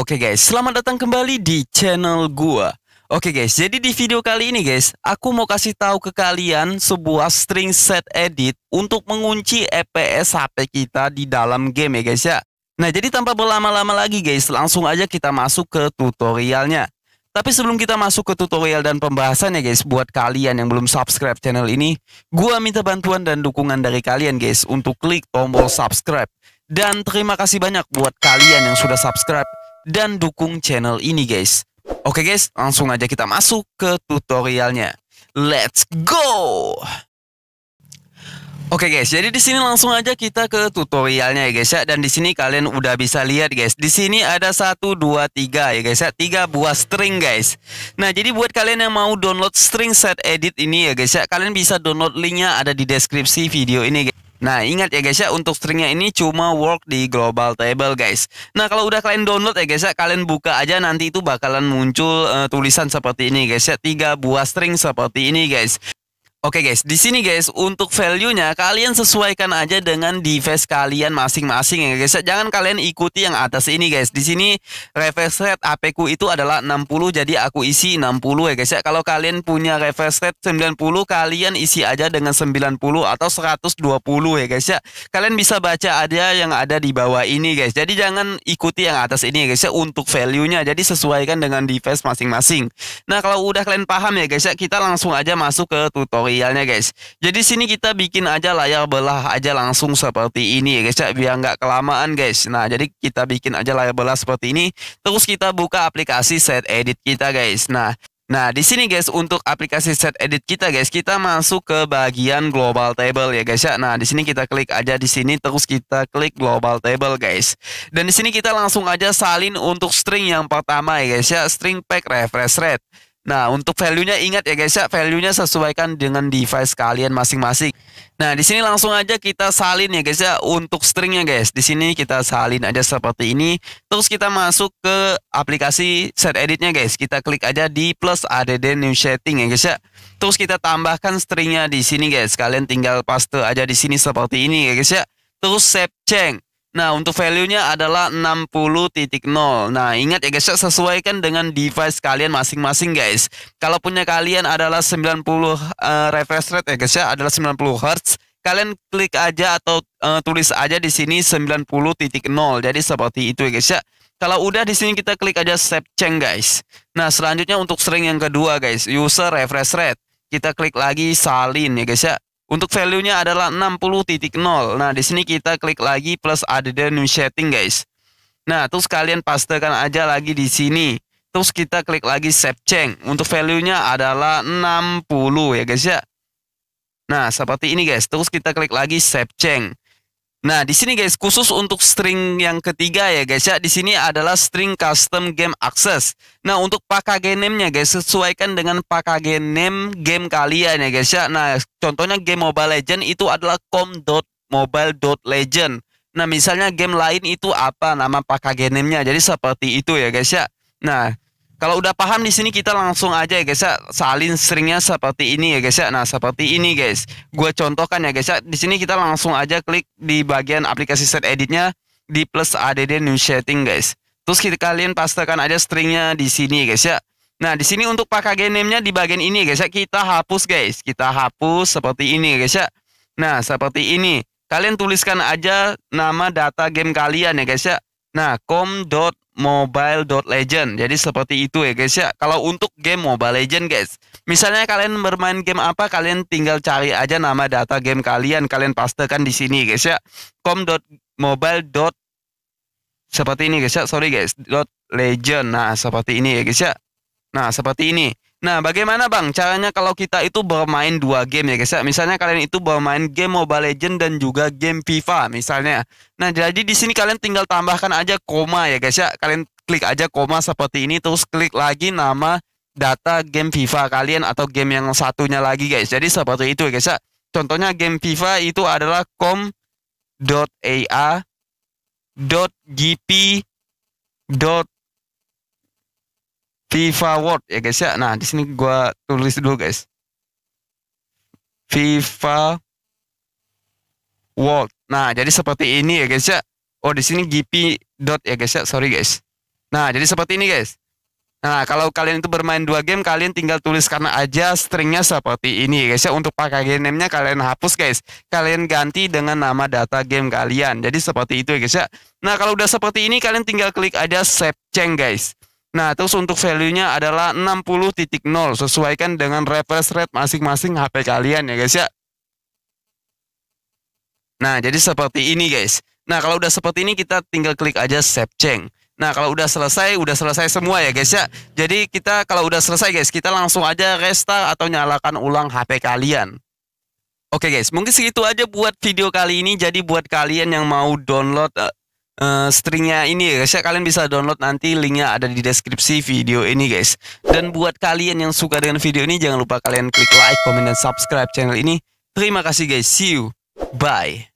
Oke guys, selamat datang kembali di channel gua. Oke guys, jadi di video kali ini guys, aku mau kasih tahu ke kalian sebuah string set edit untuk mengunci FPS e HP kita di dalam game ya guys ya. Nah, jadi tanpa berlama-lama lagi guys, langsung aja kita masuk ke tutorialnya. Tapi sebelum kita masuk ke tutorial dan pembahasannya guys, buat kalian yang belum subscribe channel ini, gua minta bantuan dan dukungan dari kalian guys untuk klik tombol subscribe. Dan terima kasih banyak buat kalian yang sudah subscribe dan dukung channel ini guys. Oke guys, langsung aja kita masuk ke tutorialnya. Let's go! Oke okay guys, jadi di sini langsung aja kita ke tutorialnya ya guys ya. Dan di sini kalian udah bisa lihat guys. Di sini ada 1 2 3 ya guys ya. 3 buah string guys. Nah, jadi buat kalian yang mau download string set edit ini ya guys ya, kalian bisa download linknya ada di deskripsi video ini guys. Nah ingat ya guys ya untuk stringnya ini cuma work di global table guys. Nah kalau udah kalian download ya guys ya kalian buka aja nanti itu bakalan muncul uh, tulisan seperti ini guys ya tiga buah string seperti ini guys. Oke guys, di sini guys untuk value-nya kalian sesuaikan aja dengan device kalian masing-masing ya guys. Jangan kalian ikuti yang atas ini guys. Di sini refresh rate AP itu adalah 60 jadi aku isi 60 ya guys ya. Kalau kalian punya refresh rate 90 kalian isi aja dengan 90 atau 120 ya guys ya. Kalian bisa baca aja yang ada di bawah ini guys. Jadi jangan ikuti yang atas ini ya guys ya untuk value-nya. Jadi sesuaikan dengan device masing-masing. Nah, kalau udah kalian paham ya guys ya, kita langsung aja masuk ke tutorial tutorialnya guys. Jadi sini kita bikin aja layar belah aja langsung seperti ini ya guys ya biar nggak kelamaan guys. Nah jadi kita bikin aja layar belah seperti ini. Terus kita buka aplikasi set edit kita guys. Nah Nah, di sini guys untuk aplikasi set edit kita guys, kita masuk ke bagian global table ya guys ya. Nah, di sini kita klik aja di sini terus kita klik global table guys. Dan di sini kita langsung aja salin untuk string yang pertama ya guys ya, string pack refresh rate. Nah, untuk value-nya ingat ya guys ya, value-nya sesuaikan dengan device kalian masing-masing. Nah, di sini langsung aja kita salin ya guys ya untuk stringnya guys. Di sini kita salin aja seperti ini. Terus kita masuk ke aplikasi set editnya guys. Kita klik aja di plus add new setting ya guys ya. Terus kita tambahkan stringnya di sini guys. Kalian tinggal paste aja di sini seperti ini ya guys ya. Terus save change. Nah, untuk value-nya adalah 60.0. Nah, ingat ya guys, ya, sesuaikan dengan device kalian masing-masing guys. Kalau punya kalian adalah 90 uh, eh, refresh rate ya guys ya, adalah 90 hertz. kalian klik aja atau uh, tulis aja di sini 90.0. Jadi seperti itu ya guys ya. Kalau udah di sini kita klik aja save change guys. Nah, selanjutnya untuk string yang kedua guys, user refresh rate. Kita klik lagi salin ya guys ya. Untuk value-nya adalah 60.0. Nah, di sini kita klik lagi plus ada new setting, guys. Nah, terus kalian pastekan aja lagi di sini. Terus kita klik lagi save change. Untuk value-nya adalah 60 ya, guys ya. Nah, seperti ini guys. Terus kita klik lagi save change. Nah, di sini guys, khusus untuk string yang ketiga ya guys ya, di sini adalah string custom game access. Nah, untuk package name-nya guys, sesuaikan dengan package name game kalian ya guys ya. Nah, contohnya game Mobile Legend itu adalah com.mobile.legend. Nah, misalnya game lain itu apa nama package name-nya. Jadi seperti itu ya guys ya. Nah, kalau udah paham di sini kita langsung aja ya guys ya salin stringnya seperti ini ya guys ya. Nah seperti ini guys, gue contohkan ya guys ya. Di sini kita langsung aja klik di bagian aplikasi set editnya di plus add new setting guys. Terus kita kalian pastikan aja stringnya di sini ya guys ya. Nah di sini untuk pakai name-nya di bagian ini ya guys ya kita hapus guys, kita hapus seperti ini ya guys ya. Nah seperti ini kalian tuliskan aja nama data game kalian ya guys ya. Nah, com.mobile.legend. Jadi seperti itu ya guys ya. Kalau untuk game Mobile Legend guys. Misalnya kalian bermain game apa, kalian tinggal cari aja nama data game kalian, kalian pastekan di sini guys ya. com.mobile. seperti ini guys ya. Sorry guys. .legend. Nah, seperti ini ya guys ya. Nah, seperti ini. Nah, bagaimana Bang caranya kalau kita itu bermain dua game ya guys ya? Misalnya kalian itu bermain game Mobile Legend dan juga game FIFA misalnya. Nah, jadi di sini kalian tinggal tambahkan aja koma ya guys ya. Kalian klik aja koma seperti ini terus klik lagi nama data game FIFA kalian atau game yang satunya lagi guys. Jadi seperti itu ya guys ya. Contohnya game FIFA itu adalah com.ai.gp.com FIFA World ya guys ya. Nah, di sini gua tulis dulu guys. FIFA World. Nah, jadi seperti ini ya guys ya. Oh, di sini GP dot ya guys ya. Sorry guys. Nah, jadi seperti ini guys. Nah, kalau kalian itu bermain dua game, kalian tinggal tulis karena aja stringnya seperti ini ya guys ya. Untuk pakai name-nya kalian hapus guys. Kalian ganti dengan nama data game kalian. Jadi seperti itu ya guys ya. Nah, kalau udah seperti ini, kalian tinggal klik aja save change guys. Nah, terus untuk value-nya adalah 60.0 sesuaikan dengan refresh rate masing-masing HP kalian ya guys ya. Nah, jadi seperti ini guys. Nah, kalau udah seperti ini kita tinggal klik aja save change. Nah, kalau udah selesai, udah selesai semua ya guys ya. Jadi kita kalau udah selesai guys, kita langsung aja restart atau nyalakan ulang HP kalian. Oke okay guys, mungkin segitu aja buat video kali ini. Jadi buat kalian yang mau download eh, Eh, stringnya ini ya guys ya kalian bisa download nanti linknya ada di deskripsi video ini guys dan buat kalian yang suka dengan video ini jangan lupa kalian klik like, comment, dan subscribe channel ini terima kasih guys see you bye